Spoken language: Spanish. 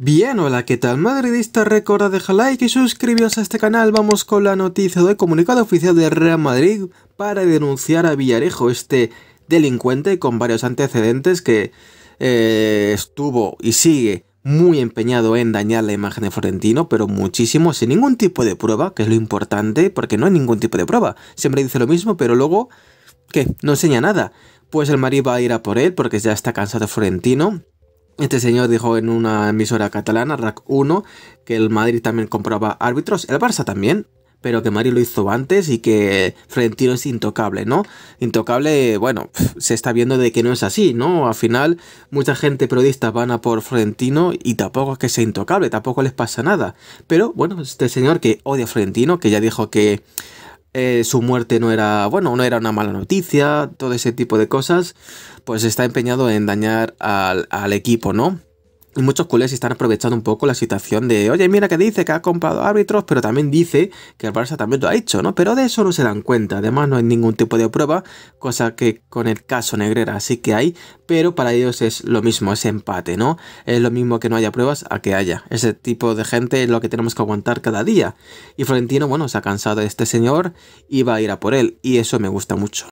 Bien, hola, ¿qué tal? Madridista, recuerda dejar like y suscribiros a este canal. Vamos con la noticia de comunicado oficial de Real Madrid para denunciar a Villarejo, este delincuente con varios antecedentes que eh, estuvo y sigue muy empeñado en dañar la imagen de Florentino, pero muchísimo, sin ningún tipo de prueba, que es lo importante, porque no hay ningún tipo de prueba. Siempre dice lo mismo, pero luego, ¿qué? No enseña nada. Pues el Madrid va a ir a por él porque ya está cansado de Florentino. Este señor dijo en una emisora catalana, Rack 1, que el Madrid también compraba árbitros, el Barça también, pero que Madrid lo hizo antes y que Florentino es intocable, ¿no? Intocable, bueno, se está viendo de que no es así, ¿no? Al final, mucha gente periodista van a por Florentino y tampoco es que sea intocable, tampoco les pasa nada. Pero bueno, este señor que odia a que ya dijo que eh, su muerte no era, bueno, no era una mala noticia, todo ese tipo de cosas, pues está empeñado en dañar al, al equipo, ¿no? muchos culés están aprovechando un poco la situación de, oye, mira que dice que ha comprado árbitros, pero también dice que el Barça también lo ha hecho, ¿no? Pero de eso no se dan cuenta. Además, no hay ningún tipo de prueba, cosa que con el caso Negrera sí que hay, pero para ellos es lo mismo, es empate, ¿no? Es lo mismo que no haya pruebas a que haya. Ese tipo de gente es lo que tenemos que aguantar cada día. Y Florentino, bueno, se ha cansado de este señor y va a ir a por él, y eso me gusta mucho.